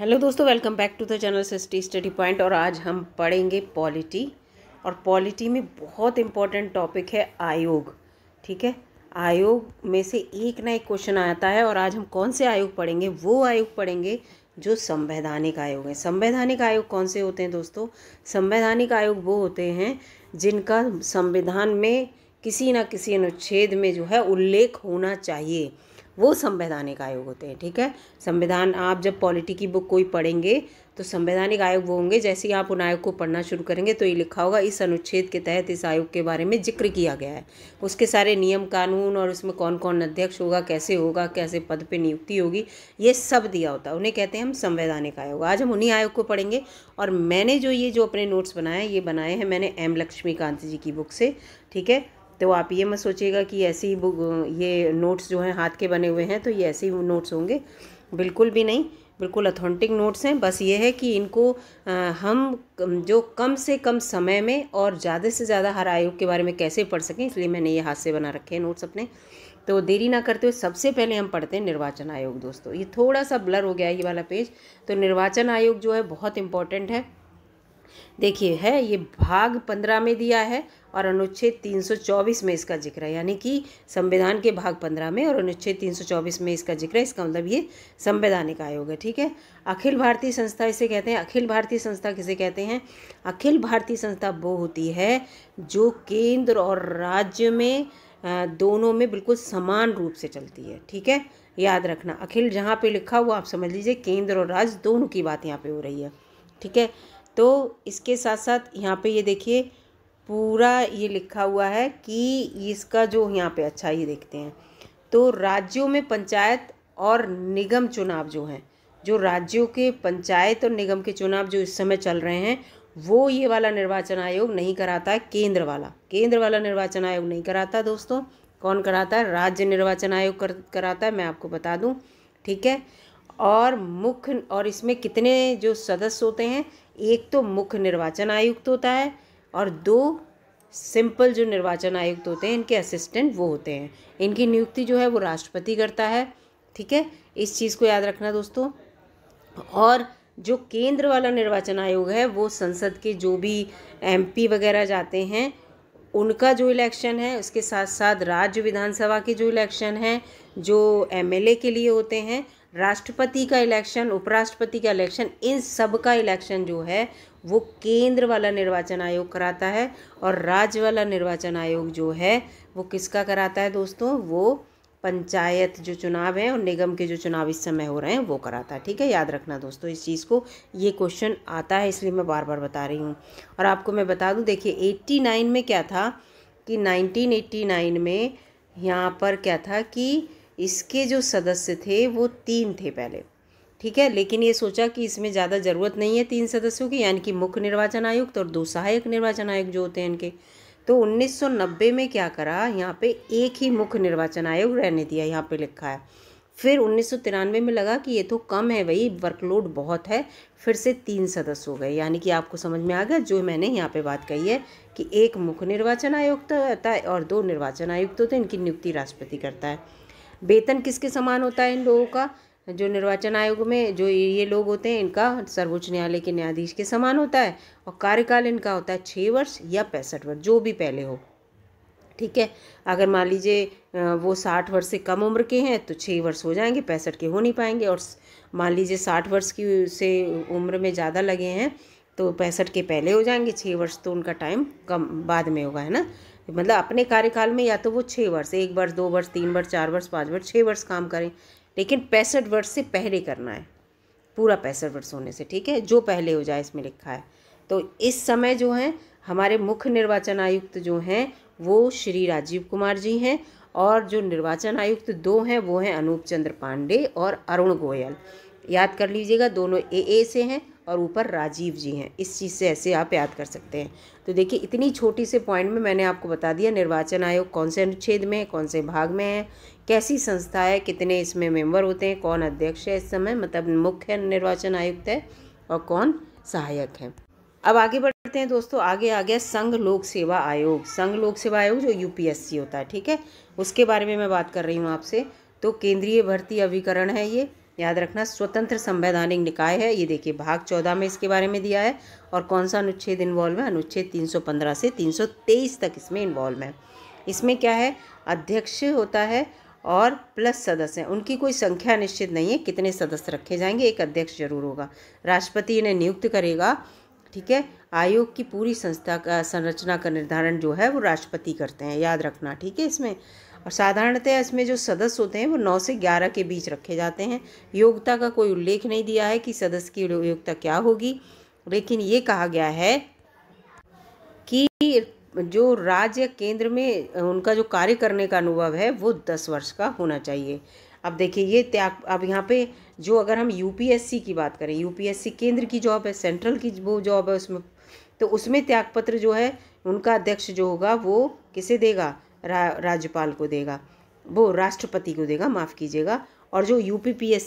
hello दोस्तों welcome back to the channel सिस्टी study point और आज हम पढ़ेंगे पॉलिटी और पॉलिटी में बहुत इम्पॉर्टेंट टॉपिक है आयोग ठीक है आयोग में से एक ना एक क्वेश्चन आता है और आज हम कौन से आयोग पढ़ेंगे वो आयोग पढ़ेंगे जो संवैधानिक आयोग है संवैधानिक आयोग कौन से होते हैं दोस्तों संवैधानिक आयोग वो होते हैं जिनका संविधान में किसी ना किसी अनुच्छेद में जो है उल्लेख होना चाहिए वो संवैधानिक आयोग होते हैं ठीक है संविधान आप जब पॉलिटी की बुक कोई पढ़ेंगे तो संवैधानिक आयोग वो होंगे जैसे ही आप उन आयोग को पढ़ना शुरू करेंगे तो ये लिखा होगा इस अनुच्छेद के तहत इस आयोग के बारे में जिक्र किया गया है उसके सारे नियम कानून और उसमें कौन कौन अध्यक्ष होगा कैसे होगा कैसे पद पर नियुक्ति होगी ये सब दिया होता है उन्हें कहते हैं हम संवैधानिक आयोग आज हम उन्हीं आयोग को पढ़ेंगे और मैंने जो ये जो अपने नोट्स बनाए ये बनाए हैं मैंने एम लक्ष्मीकांत जी की बुक से ठीक है तो आप ये मत सोचिएगा कि ऐसे ही ये नोट्स जो हैं हाथ के बने हुए हैं तो ये ऐसे ही नोट्स होंगे बिल्कुल भी नहीं बिल्कुल अथेंटिक नोट्स हैं बस ये है कि इनको हम जो कम से कम समय में और ज़्यादा से ज़्यादा हर आयोग के बारे में कैसे पढ़ सकें इसलिए मैंने ये हाथ से बना रखे हैं नोट्स अपने तो देरी ना करते हुए सबसे पहले हम पढ़ते हैं निर्वाचन आयोग दोस्तों ये थोड़ा सा ब्लर हो गया ये वाला पेज तो निर्वाचन आयोग जो है बहुत इम्पॉर्टेंट है देखिए है ये भाग पंद्रह में दिया है और अनुच्छेद 324 में इसका जिक्र है यानी कि संविधान के भाग 15 में और अनुच्छेद 324 में इसका जिक्र है इसका मतलब ये संवैधानिक आयोग है ठीक है अखिल भारतीय संस्था इसे कहते हैं अखिल भारतीय संस्था किसे कहते हैं अखिल भारतीय संस्था वो होती है जो केंद्र और राज्य में दोनों में बिल्कुल समान रूप से चलती है ठीक है याद रखना अखिल जहाँ पर लिखा हुआ आप समझ लीजिए केंद्र और राज्य दोनों की बात यहाँ पर हो रही है ठीक है तो इसके साथ साथ यहाँ पर ये देखिए पूरा ये लिखा हुआ है कि इसका जो यहाँ पे अच्छा ही देखते हैं तो राज्यों में पंचायत और निगम चुनाव जो हैं जो राज्यों के पंचायत और निगम के चुनाव जो इस समय चल रहे हैं वो ये वाला निर्वाचन आयोग नहीं कराता है केंद्र वाला केंद्र वाला निर्वाचन आयोग नहीं कराता दोस्तों कौन कराता है राज्य निर्वाचन आयोग कर, कराता है मैं आपको बता दूँ ठीक है और मुख्य और इसमें कितने जो सदस्य होते हैं एक तो मुख्य निर्वाचन आयुक्त होता है और दो सिंपल जो निर्वाचन आयुक्त होते हैं इनके असिस्टेंट वो होते हैं इनकी नियुक्ति जो है वो राष्ट्रपति करता है ठीक है इस चीज़ को याद रखना दोस्तों और जो केंद्र वाला निर्वाचन आयोग है वो संसद के जो भी एमपी वगैरह जाते हैं उनका जो इलेक्शन है उसके साथ साथ राज्य विधानसभा के जो इलेक्शन हैं जो एमएलए के लिए होते हैं राष्ट्रपति का इलेक्शन उपराष्ट्रपति का इलेक्शन इन सब का इलेक्शन जो है वो केंद्र वाला निर्वाचन आयोग कराता है और राज्य वाला निर्वाचन आयोग जो है वो किसका कराता है दोस्तों वो पंचायत जो चुनाव है और निगम के जो चुनाव इस समय हो रहे हैं वो कराता है ठीक है याद रखना दोस्तों इस चीज़ को ये क्वेश्चन आता है इसलिए मैं बार बार बता रही हूँ और आपको मैं बता दूँ देखिए 89 में क्या था कि 1989 में यहाँ पर क्या था कि इसके जो सदस्य थे वो तीन थे पहले ठीक है लेकिन ये सोचा कि इसमें ज़्यादा ज़रूरत नहीं है तीन सदस्यों की यानी कि मुख्य निर्वाचन आयुक्त और दो सहायक निर्वाचन आयुक्त जो होते हैं इनके तो 1990 में क्या करा यहाँ पे एक ही मुख्य निर्वाचन आयोग रहने दिया यहाँ पे लिखा है फिर उन्नीस में लगा कि ये तो कम है भाई वर्कलोड बहुत है फिर से तीन सदस्य हो गए यानी कि आपको समझ में आ गया जो मैंने यहाँ पे बात कही है कि एक मुख्य निर्वाचन आयुक्त होता है और दो निर्वाचन आयुक्त होते हैं इनकी नियुक्ति राष्ट्रपति करता है वेतन किसके समान होता है इन लोगों का जो निर्वाचन आयोग में जो ये लोग होते हैं इनका सर्वोच्च न्यायालय के न्यायाधीश के समान होता है और कार्यकाल इनका होता है छः वर्ष या पैंसठ वर्ष जो भी पहले हो ठीक है अगर मान लीजिए वो साठ वर्ष से कम उम्र के हैं तो छः वर्ष हो जाएंगे पैंसठ के हो नहीं पाएंगे और मान लीजिए साठ वर्ष की से उम्र में ज़्यादा लगे हैं तो पैंसठ के पहले हो जाएंगे छः वर्ष तो उनका टाइम कम बाद में होगा है ना मतलब अपने कार्यकाल में या तो वो छः वर्ष एक वर्ष दो वर्ष तीन वर्ष चार वर्ष पाँच वर्ष छः वर्ष काम करें लेकिन पैंसठ वर्ष से पहले करना है पूरा पैंसठ वर्ष होने से ठीक है जो पहले हो जाए इसमें लिखा है तो इस समय जो है हमारे मुख्य निर्वाचन आयुक्त जो हैं वो श्री राजीव कुमार जी हैं और जो निर्वाचन आयुक्त दो हैं वो हैं अनूप चंद्र पांडे और अरुण गोयल याद कर लीजिएगा दोनों ए ए से हैं और ऊपर राजीव जी हैं इस चीज़ से ऐसे आप याद कर सकते हैं तो देखिए इतनी छोटी से पॉइंट में मैंने आपको बता दिया निर्वाचन आयोग कौन से अनुच्छेद में कौन से भाग में है कैसी संस्था है कितने इसमें मेंबर होते हैं कौन अध्यक्ष है इस समय मतलब मुख्य निर्वाचन आयुक्त है और कौन सहायक है अब आगे बढ़ते हैं दोस्तों आगे आ गया संघ लोक सेवा आयोग संघ लोक सेवा आयोग जो यूपीएससी होता है ठीक है उसके बारे में मैं बात कर रही हूँ आपसे तो केंद्रीय भर्ती अभिकरण है ये याद रखना स्वतंत्र संवैधानिक निकाय है ये देखिए भाग चौदह में इसके बारे में दिया है और कौन सा अनुच्छेद इन्वॉल्व है अनुच्छेद पंद्रह से तेईस तक इसमें इन्वॉल्व है इसमें क्या है अध्यक्ष होता है और प्लस सदस्य हैं उनकी कोई संख्या निश्चित नहीं है कितने सदस्य रखे जाएंगे एक अध्यक्ष जरूर होगा राष्ट्रपति इन्हें नियुक्त करेगा ठीक है आयोग की पूरी संस्था का संरचना का निर्धारण जो है वो राष्ट्रपति करते हैं याद रखना ठीक है इसमें और साधारणतः इसमें जो सदस्य होते हैं वो नौ से ग्यारह के बीच रखे जाते हैं योग्यता का कोई उल्लेख नहीं दिया है कि सदस्य की योग्यता क्या होगी लेकिन ये कहा गया है कि जो राज्य केंद्र में उनका जो कार्य करने का अनुभव है वो दस वर्ष का होना चाहिए अब देखिए ये त्याग अब यहाँ पे जो अगर हम यूपीएससी की बात करें यूपीएससी केंद्र की जॉब है सेंट्रल की वो जॉब है उसमें तो उसमें त्यागपत्र जो है उनका अध्यक्ष जो होगा वो किसे देगा रा, राज्यपाल को देगा वो राष्ट्रपति को देगा माफ़ कीजिएगा और जो यू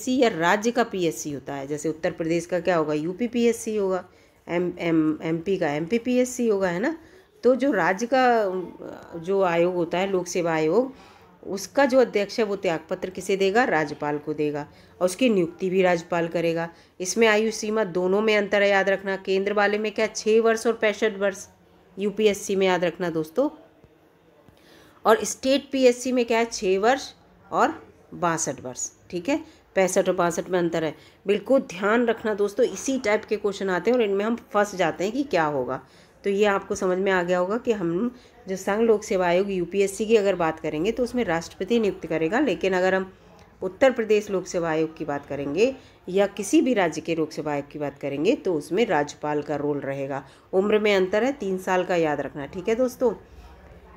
या राज्य का पी होता है जैसे उत्तर प्रदेश का क्या होगा यू होगा एम एम एम का एम होगा है ना तो जो राज्य का जो आयोग होता है लोक सेवा आयोग उसका जो अध्यक्ष है वो त्यागपत्र किसे देगा राज्यपाल को देगा और उसकी नियुक्ति भी राज्यपाल करेगा इसमें आयु सीमा दोनों में अंतर है याद रखना केंद्र वाले में क्या छः वर्ष और पैंसठ वर्ष यूपीएससी में याद रखना दोस्तों और स्टेट पीएससी में क्या है छः वर्ष और बासठ वर्ष ठीक है पैंसठ और बासठ में अंतर है बिल्कुल ध्यान रखना दोस्तों इसी टाइप के क्वेश्चन आते हैं और इनमें हम फंस जाते हैं कि क्या होगा तो ये आपको समझ में आ गया होगा कि हम जो संघ लोक सेवा आयोग यूपीएससी की अगर बात करेंगे तो उसमें राष्ट्रपति नियुक्त करेगा लेकिन अगर हम उत्तर प्रदेश लोक सेवा आयोग की बात करेंगे या किसी भी राज्य के लोक सेवा आयोग की बात करेंगे तो उसमें राज्यपाल का रोल रहेगा उम्र में अंतर है तीन साल का याद रखना ठीक है दोस्तों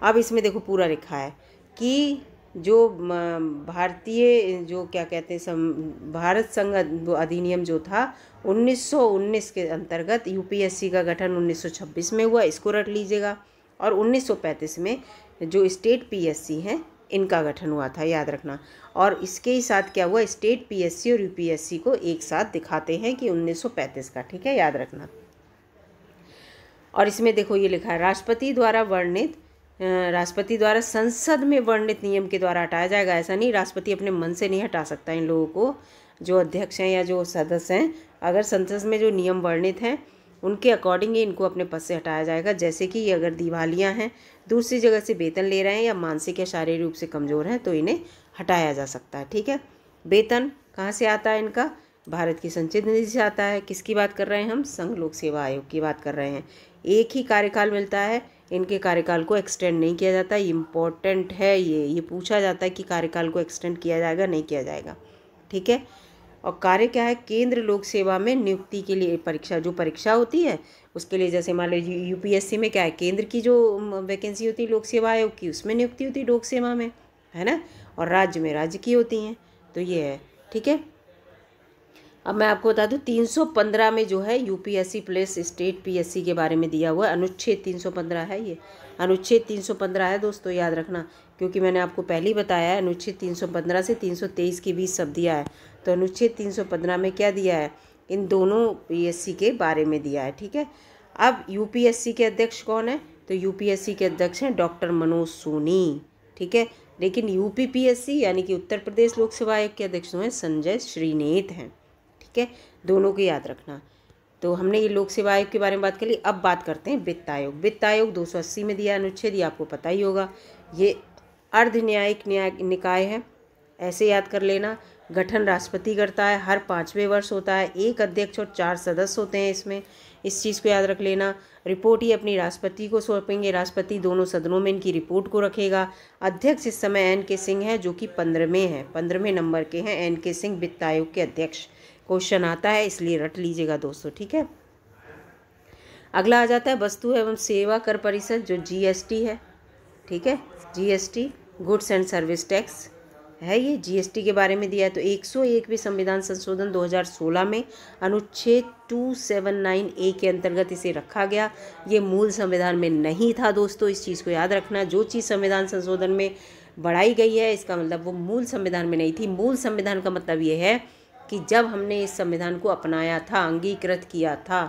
अब इसमें देखो पूरा लिखा है कि जो भारतीय जो क्या कहते हैं सम भारत संघ अधिनियम जो था 1919 के अंतर्गत यूपीएससी का गठन 1926 में हुआ इसको रट लीजिएगा और 1935 में जो स्टेट पीएससी हैं इनका गठन हुआ था याद रखना और इसके ही साथ क्या हुआ स्टेट पीएससी और यूपीएससी को एक साथ दिखाते हैं कि 1935 का ठीक है याद रखना और इसमें देखो ये लिखा है राष्ट्रपति द्वारा वर्णित राष्ट्रपति द्वारा संसद में वर्णित नियम के द्वारा हटाया जाएगा ऐसा नहीं राष्ट्रपति अपने मन से नहीं हटा सकता इन लोगों को जो अध्यक्ष हैं या जो सदस्य हैं अगर संसद में जो नियम वर्णित हैं उनके अकॉर्डिंग ही इनको अपने पद से हटाया जाएगा जैसे कि ये अगर दिवालियाँ हैं दूसरी जगह से वेतन ले रहे हैं या मानसिक या शारीरिक रूप से कमज़ोर हैं तो इन्हें हटाया जा सकता है ठीक है वेतन कहाँ से आता है इनका भारत की संचित निधि से आता है किसकी बात कर रहे हैं हम संघ लोक सेवा आयोग की बात कर रहे हैं एक ही कार्यकाल मिलता है इनके कार्यकाल को एक्सटेंड नहीं किया जाता इम्पोर्टेंट है ये ये पूछा जाता है कि कार्यकाल को एक्सटेंड किया जाएगा नहीं किया जाएगा ठीक है और कार्य क्या है केंद्र लोक सेवा में नियुक्ति के लिए परीक्षा जो परीक्षा होती है उसके लिए जैसे मान लीजिए यूपीएससी में क्या है केंद्र की जो वैकेंसी होती है लोक सेवा आयोग की उसमें नियुक्ति होती है लोक सेवा में है ना और राज्य में राज्य की होती हैं तो ये है ठीक है अब मैं आपको बता सौ 315 में जो है यूपीएससी प्लस स्टेट पीएससी के बारे में दिया हुआ है अनुच्छेद 315 है ये अनुच्छेद 315 है दोस्तों याद रखना क्योंकि मैंने आपको पहले ही बताया है अनुच्छेद 315 से 323 के बीच सब दिया है तो अनुच्छेद 315 में क्या दिया है इन दोनों पीएससी के बारे में दिया है ठीक है अब सी के अध्यक्ष कौन है तो सी के अध्यक्ष हैं डॉक्टर मनोज सोनी ठीक है लेकिन सी यानी कि उत्तर प्रदेश लोक सेवा आयोग के अध्यक्ष जो हैं संजय श्रीनेत हैं ठीक है दोनों को याद रखना तो हमने ये लोक सेवा आयोग के बारे में बात कर ली अब बात करते हैं वित्त आयोग वित्त आयोग 280 में दिया अनुच्छेद ये आपको पता ही होगा ये अर्ध न्यायिक न्याय निकाय है ऐसे याद कर लेना गठन राष्ट्रपति करता है हर पाँचवें वर्ष होता है एक अध्यक्ष और चार सदस्य होते हैं इसमें इस चीज़ को याद रख लेना रिपोर्ट ही अपनी राष्ट्रपति को सौंपेंगे राष्ट्रपति दोनों सदनों में इनकी रिपोर्ट को रखेगा अध्यक्ष इस समय एन के सिंह हैं जो कि पंद्रहवें हैं पंद्रहवें नंबर के हैं एन के सिंह वित्त आयोग के अध्यक्ष क्वेश्चन आता है इसलिए रट लीजिएगा दोस्तों ठीक है अगला आ जाता है वस्तु एवं सेवा कर परिषद जो जीएसटी है ठीक है GST goods and service tax है ये जीएसटी के बारे में दिया है तो एक एक भी संविधान संशोधन 2016 में अनुच्छेद 279 ए के अंतर्गत इसे रखा गया ये मूल संविधान में नहीं था दोस्तों इस चीज़ को याद रखना जो चीज़ संविधान संशोधन में बढ़ाई गई है इसका मतलब वो मूल संविधान में नहीं थी मूल संविधान का मतलब ये है कि जब हमने इस संविधान को अपनाया था अंगीकृत किया था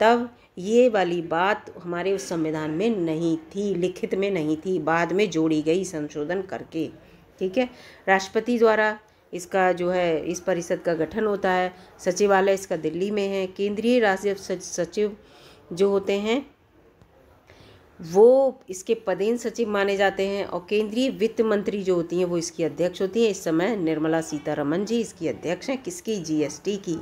तब ये वाली बात हमारे उस संविधान में नहीं थी लिखित में नहीं थी बाद में जोड़ी गई संशोधन करके ठीक है राष्ट्रपति द्वारा इसका जो है इस परिषद का गठन होता है सचिवालय इसका दिल्ली में है केंद्रीय राज्य सचिव जो होते हैं वो इसके पदेन सचिव माने जाते हैं और केंद्रीय वित्त मंत्री जो होती हैं वो इसकी अध्यक्ष होती हैं इस समय निर्मला सीतारमन जी इसकी अध्यक्ष हैं किसकी जीएसटी की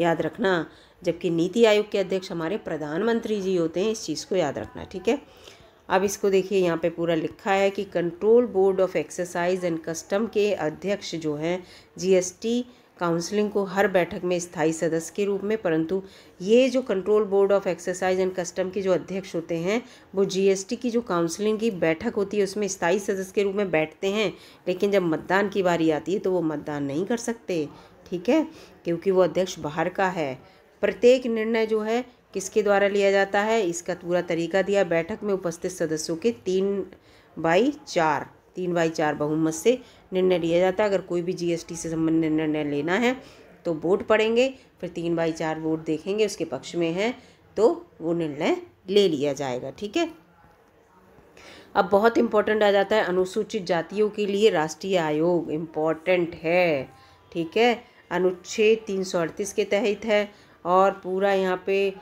याद रखना जबकि नीति आयोग के अध्यक्ष हमारे प्रधानमंत्री जी होते हैं इस चीज़ को याद रखना ठीक है अब इसको देखिए यहाँ पे पूरा लिखा है कि control board of exercise and custom के अध्यक्ष जो हैं जीएसटी काउंसलिंग को हर बैठक में स्थायी सदस्य के रूप में परंतु ये जो control board of exercise and custom के जो अध्यक्ष होते हैं वो जीएसटी की जो काउंसलिंग की बैठक होती है उसमें स्थायी सदस्य के रूप में बैठते हैं लेकिन जब मतदान की बारी आती है तो वो मतदान नहीं कर सकते ठीक है क्योंकि वो अध्यक्ष बाहर का है प्रत्येक निर्णय जो है किसके द्वारा लिया जाता है इसका पूरा तरीका दिया बैठक में उपस्थित सदस्यों के तीन बाई चार तीन बाई चार बहुमत से निर्णय लिया जाता है अगर कोई भी जीएसटी से संबंधित निर्णय लेना है तो वोट पड़ेंगे फिर तीन बाई चार वोट देखेंगे उसके पक्ष में है तो वो निर्णय ले लिया जाएगा ठीक है अब बहुत इम्पोर्टेंट आ जाता है अनुसूचित जातियों के लिए राष्ट्रीय आयोग इम्पोर्टेंट है ठीक है अनुच्छेद तीन सौ अड़तीस के तहत है और पूरा यहाँ पे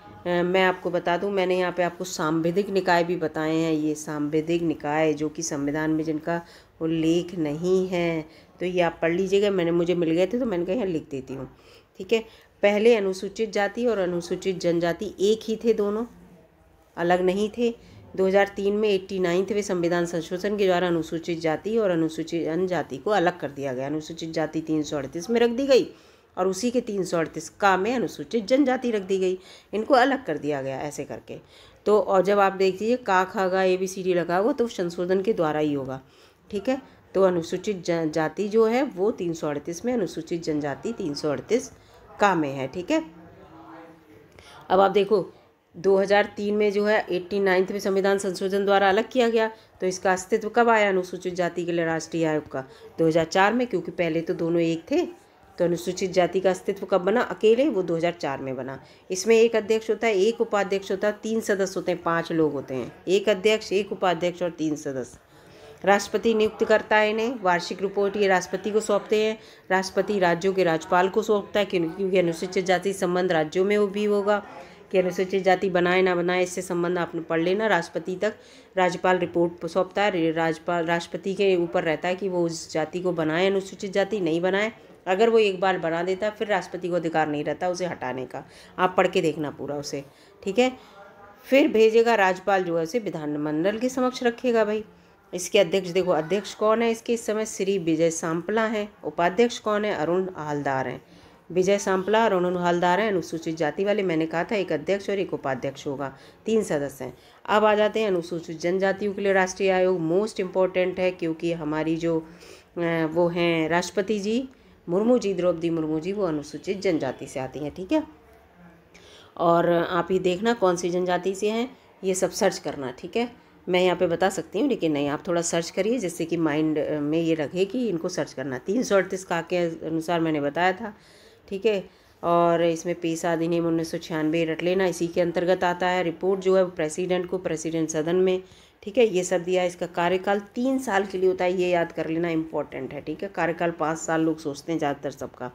मैं आपको बता दूँ मैंने यहाँ पे आपको सांविधिक निकाय भी बताए हैं ये सांविधिक निकाय जो कि संविधान में जिनका उल्लेख नहीं है तो ये आप पढ़ लीजिएगा मैंने मुझे मिल गए थे तो मैंने कहा यहाँ लिख देती हूँ ठीक है पहले अनुसूचित जाति और अनुसूचित जनजाति एक ही थे दोनों अलग नहीं थे 2003 में एट्टी नाइन्थवें संविधान संशोधन के द्वारा अनुसूचित जाति और अनुसूचित जनजाति को अलग कर दिया गया अनुसूचित जाति तीन में रख दी गई और उसी के तीन सौ अड़तीस का में अनुसूचित जनजाति रख दी गई इनको अलग कर दिया गया ऐसे करके तो और जब आप देखिए का खागा ए बी सी डी लगा हुआ तो संशोधन के द्वारा ही होगा ठीक है तो अनुसूचित जाति जो है वो तीन सौ अड़तीस में अनुसूचित जनजाति तीन सौ अड़तीस का में है ठीक है अब आप देखो 2003 में जो है एट्टी नाइन्थ में संविधान संशोधन द्वारा अलग किया गया तो इसका अस्तित्व कब आया अनुसूचित जाति के लिए राष्ट्रीय आयोग का 2004 में क्योंकि पहले तो दोनों एक थे तो अनुसूचित जाति का अस्तित्व कब बना अकेले वो 2004 में बना इसमें एक अध्यक्ष होता है एक उपाध्यक्ष होता है तीन सदस्य होते हैं पाँच लोग होते हैं एक अध्यक्ष एक उपाध्यक्ष और तीन सदस्य राष्ट्रपति नियुक्त करता है इन्हें वार्षिक रिपोर्ट ये राष्ट्रपति को सौंपते हैं राष्ट्रपति राज्यों के राज्यपाल को सौंपता है क्योंकि अनुसूचित जाति संबंध राज्यों में वो भी होगा कि अनुसूचित जाति बनाए ना बनाए इससे संबंध आपने पढ़ लेना राष्ट्रपति तक राज्यपाल रिपोर्ट सौंपता है राज्यपाल राष्ट्रपति के ऊपर रहता है कि वो उस जाति को बनाए अनुसूचित जाति नहीं बनाए अगर वो एक बार बना देता फिर राष्ट्रपति को अधिकार नहीं रहता उसे हटाने का आप पढ़ के देखना पूरा उसे ठीक है फिर भेजेगा राज्यपाल जो है उसे विधानमंडल के समक्ष रखेगा भाई इसके अध्यक्ष देखो अध्यक्ष कौन है इसके इस समय श्री विजय सांपला हैं उपाध्यक्ष कौन है अरुण हालदार हैं विजय सांपला और अरुण हालदार हैं अनुसूचित जाति वाले मैंने कहा था एक अध्यक्ष और एक उपाध्यक्ष होगा तीन सदस्य हैं अब आ जाते हैं अनुसूचित जनजातियों के लिए राष्ट्रीय आयोग मोस्ट इम्पॉर्टेंट है क्योंकि हमारी जो वो हैं राष्ट्रपति जी मुर्मू जी द्रौपदी मुर्मू जी वो अनुसूचित जनजाति से आती हैं ठीक है और आप ये देखना कौन सी जनजाति से हैं ये सब सर्च करना ठीक है मैं यहाँ पे बता सकती हूँ लेकिन नहीं आप थोड़ा सर्च करिए जिससे कि माइंड में ये रखे कि इनको सर्च करना तीन सौ अड़तीस का के अनुसार मैंने बताया था ठीक है और इसमें पेश अधिनियम उन्नीस सौ छियानवे रट लेना इसी के अंतर्गत आता है रिपोर्ट जो है वो प्रेसिडेंट को प्रेसिडेंट सदन में ठीक है ये सब दिया है इसका कार्यकाल तीन साल के लिए होता है ये याद कर लेना इंपॉर्टेंट है ठीक है कार्यकाल पाँच साल लोग सोचते हैं ज़्यादातर सबका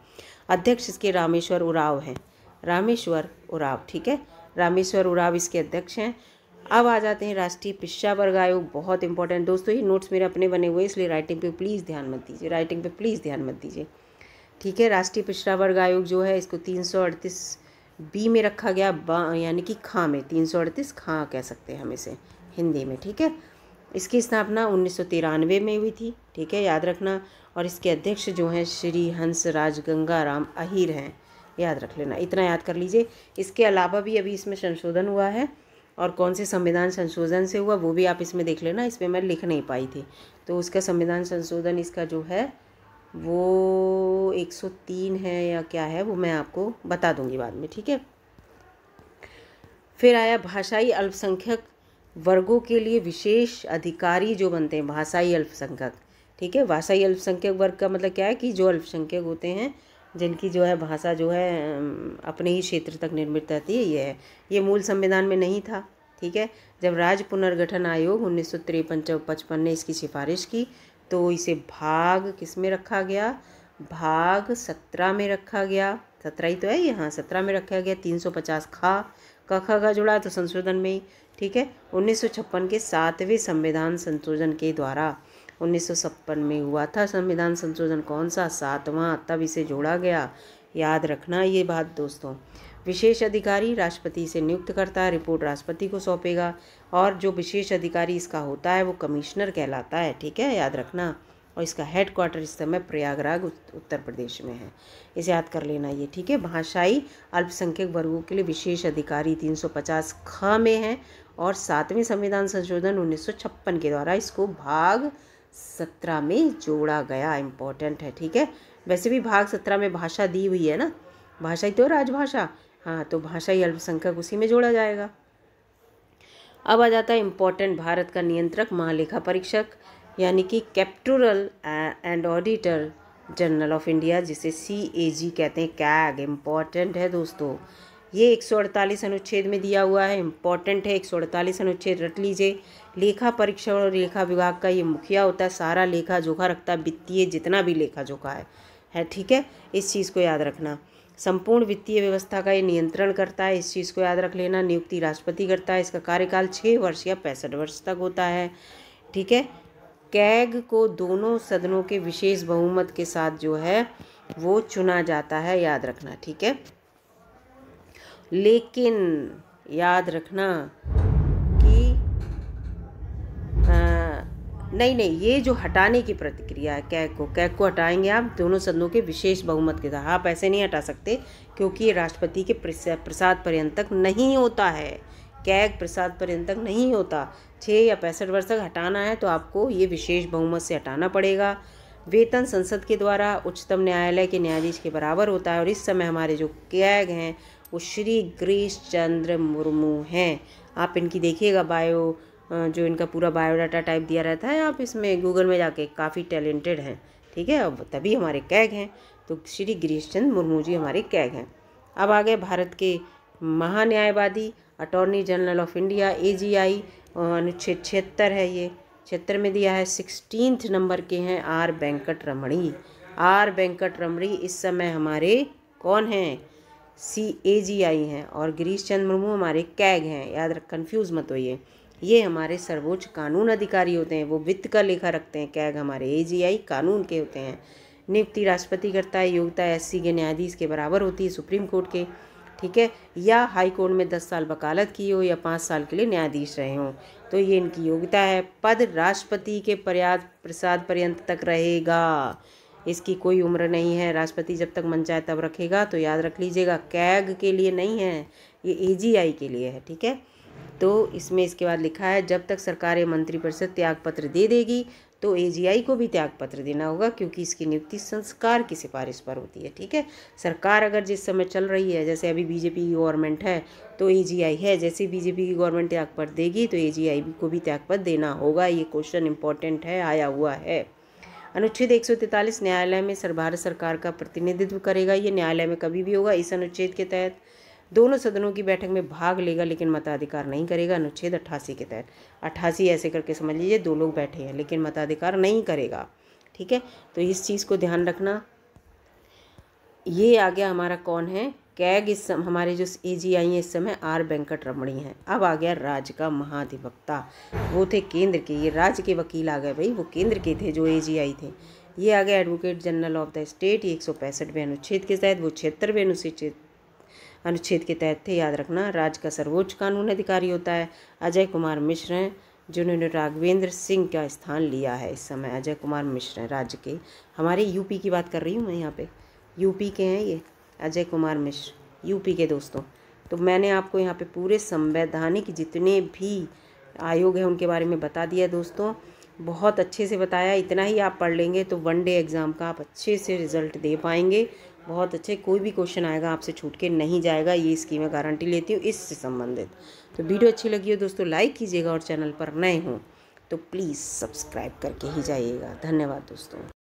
अध्यक्ष इसके रामेश्वर उराव हैं रामेश्वर उराव ठीक है रामेश्वर उराव इसके अध्यक्ष हैं अब आ जाते हैं राष्ट्रीय पिछड़ा वर्ग आयोग बहुत इंपॉर्टेंट दोस्तों ये नोट्स मेरे अपने बने हुए इसलिए राइटिंग पे प्लीज़ ध्यान मत दीजिए राइटिंग पे प्लीज़ ध्यान मत दीजिए ठीक है राष्ट्रीय पिछड़ा वर्ग आयोग जो है इसको तीन सौ अड़तीस बी में रखा गया यानी कि खां में तीन सौ अड़तीस कह सकते हैं हम इसे हिंदी में ठीक है इसकी स्थापना उन्नीस में हुई थी ठीक है याद रखना और इसके अध्यक्ष जो हैं श्री हंस राज गंगाराम अहिर हैं याद रख लेना इतना याद कर लीजिए इसके अलावा भी अभी इसमें संशोधन हुआ है और कौन से संविधान संशोधन से हुआ वो भी आप इसमें देख लेना इसमें मैं लिख नहीं पाई थी तो उसका संविधान संशोधन इसका जो है वो 103 है या क्या है वो मैं आपको बता दूंगी बाद में ठीक है फिर आया भाषाई अल्पसंख्यक वर्गों के लिए विशेष अधिकारी जो बनते हैं भाषाई अल्पसंख्यक ठीक है भाषाई अल्पसंख्यक वर्ग का मतलब क्या है कि जो अल्पसंख्यक होते हैं जिनकी जो है भाषा जो है अपने ही क्षेत्र तक निर्मित रहती है ये है ये मूल संविधान में नहीं था ठीक है जब राज्य पुनर्गठन आयोग उन्नीस सौ तिरपन पचपन ने इसकी सिफारिश की तो इसे भाग किस में रखा गया भाग सत्रह में रखा गया सत्रह ही तो है यहाँ सत्रह में रखा गया तीन सौ पचास खा का खा का जुड़ा तो संशोधन में ही ठीक है उन्नीस सौ छप्पन के सातवें संविधान संशोधन के द्वारा उन्नीस में हुआ था संविधान संशोधन कौन सा सातवां तब इसे जोड़ा गया याद रखना ये बात दोस्तों विशेष अधिकारी राष्ट्रपति से नियुक्त करता है रिपोर्ट राष्ट्रपति को सौंपेगा और जो विशेष अधिकारी इसका होता है वो कमिश्नर कहलाता है ठीक है याद रखना और इसका हेड क्वार्टर इस समय प्रयागराज उत्तर प्रदेश में है इसे याद कर लेना ये ठीक है भाषाई अल्पसंख्यक वर्गों के लिए विशेष अधिकारी 350 ख में है और सातवें संविधान संशोधन 1956 के द्वारा इसको भाग सत्रह में जोड़ा गया इम्पोर्टेंट है ठीक है वैसे भी भाग सत्रह में भाषा दी हुई है ना भाषा ही तो राजभाषा हाँ तो भाषाई अल्पसंख्यक उसी में जोड़ा जाएगा अब आ जाता है इम्पोर्टेंट भारत का नियंत्रक महालेखा परीक्षक यानी कि comptroller and auditor general of India जिसे सी ए जी कहते हैं कैग इम्पॉर्टेंट है दोस्तों ये एक सौ अड़तालीस अनुच्छेद में दिया हुआ है इम्पॉर्टेंट है एक सौ अड़तालीस अनुच्छेद रट लीजिए लेखा परीक्षण और लेखा विभाग का ये मुखिया होता है सारा लेखा जोखा रखता है वित्तीय जितना भी लेखा जोखा है है ठीक है इस चीज़ को याद रखना संपूर्ण वित्तीय व्यवस्था का ये नियंत्रण करता है इस चीज़ को याद रख लेना नियुक्ति राष्ट्रपति करता है इसका कार्यकाल छः वर्ष या पैंसठ वर्ष तक होता है ठीक है कैग को दोनों सदनों के विशेष बहुमत के साथ जो है वो चुना जाता है याद रखना ठीक है लेकिन याद रखना कि आ, नहीं नहीं ये जो हटाने की प्रतिक्रिया है कैक को कैक को हटाएंगे आप दोनों सदनों के विशेष बहुमत के साथ आप ऐसे नहीं हटा सकते क्योंकि ये राष्ट्रपति के प्रसाद पर्यंत तक नहीं होता है कैग प्रसाद पर्यंत तक नहीं होता छः या पैंसठ वर्ष तक हटाना है तो आपको ये विशेष बहुमत से हटाना पड़ेगा वेतन संसद के द्वारा उच्चतम न्यायालय के न्यायाधीश के बराबर होता है और इस समय हमारे जो कैग हैं वो श्री ग्रीश चंद्र मुर्मू हैं आप इनकी देखिएगा बायो जो इनका पूरा बायोडाटा टाइप दिया रहता है आप इसमें गूगल में जाके काफ़ी टैलेंटेड हैं ठीक है अब तभी हमारे कैग हैं तो श्री गिरीश चंद्र मुर्मू जी हमारे कैग हैं अब आ गए भारत के महान्यायवादी अटॉर्नी जनरल ऑफ इंडिया आई अनुच्छेद छिहत्तर है ये छिहत्तर में दिया है सिक्सटीनथ नंबर के हैं आर वेंकट रमणी आर वेंकट रमणी इस समय हमारे कौन हैं सी ए जी आई हैं और गिरीश चंद्र मुर्मू हमारे कैग हैं याद रख कन्फ्यूज़ मत होइए ये हमारे सर्वोच्च कानून अधिकारी होते हैं वो वित्त का लेखा रखते हैं कैग हमारे ए जी आई कानून के होते हैं नियुक्ति राष्ट्रपति करता है योग्यता एस सी के न्यायाधीश के बराबर होती है सुप्रीम कोर्ट के ठीक है या हाई कोर्ट में दस साल वकालत की हो या पाँच साल के लिए न्यायाधीश रहे हों तो ये इनकी योग्यता है पद राष्ट्रपति के पर्याद प्रसाद पर्यंत तक रहेगा इसकी कोई उम्र नहीं है राष्ट्रपति जब तक मन चाहे तब रखेगा तो याद रख लीजिएगा कैग के लिए नहीं है ये ए के लिए है ठीक है तो इसमें इसके बाद लिखा है जब तक सरकार मंत्रिपरिषद परिषद त्यागपत्र दे देगी तो ए को भी त्यागपत्र देना होगा क्योंकि इसकी नियुक्ति संस्कार की सिफारिश पर होती है ठीक है सरकार अगर जिस समय चल रही है जैसे अभी बीजेपी की गवर्नमेंट है तो ए है जैसे बीजेपी की गवर्नमेंट त्यागपत्र देगी तो ए को भी त्यागपत्र देना होगा ये क्वेश्चन इंपॉर्टेंट है आया हुआ है अनुच्छेद 143 न्यायालय में सर भारत सरकार का प्रतिनिधित्व करेगा ये न्यायालय में कभी भी होगा इस अनुच्छेद के तहत दोनों सदनों की बैठक में भाग लेगा लेकिन मताधिकार नहीं करेगा अनुच्छेद अट्ठासी के तहत अट्ठासी ऐसे करके समझ लीजिए दो लोग बैठे हैं लेकिन मताधिकार नहीं करेगा ठीक है तो इस चीज़ को ध्यान रखना ये आ गया हमारा कौन है कैग इस समय हमारे जो ए जी आई इस समय आर वेंकट रमणी हैं अब आ गया राज्य का महाधिवक्ता वो थे केंद्र के ये राज्य के वकील आ गए भाई वो केंद्र के थे जो ए जी आई थे ये आ गया advocate general of the state एक सौ पैंसठवें अनुच्छेद के तहत वो छिहत्तरवें अनुच्छेद अनुच्छेद के तहत थे याद रखना राज्य का सर्वोच्च कानून अधिकारी होता है अजय कुमार मिश्र हैं जिन्होंने राघवेंद्र सिंह का स्थान लिया है इस समय अजय कुमार मिश्र हैं राज्य के हमारे यूपी की बात कर रही हूँ मैं यहाँ पे यूपी के हैं ये अजय कुमार मिश्र यूपी के दोस्तों तो मैंने आपको यहाँ पे पूरे संवैधानिक जितने भी आयोग हैं उनके बारे में बता दिया दोस्तों बहुत अच्छे से बताया इतना ही आप पढ़ लेंगे तो वन डे एग्ज़ाम का आप अच्छे से रिज़ल्ट दे पाएंगे बहुत अच्छे कोई भी क्वेश्चन आएगा आपसे छूट के नहीं जाएगा ये इसकी मैं गारंटी लेती हूँ इससे संबंधित तो वीडियो अच्छी लगी हो दोस्तों लाइक कीजिएगा और चैनल पर नए हों तो प्लीज़ सब्सक्राइब करके ही जाइएगा धन्यवाद दोस्तों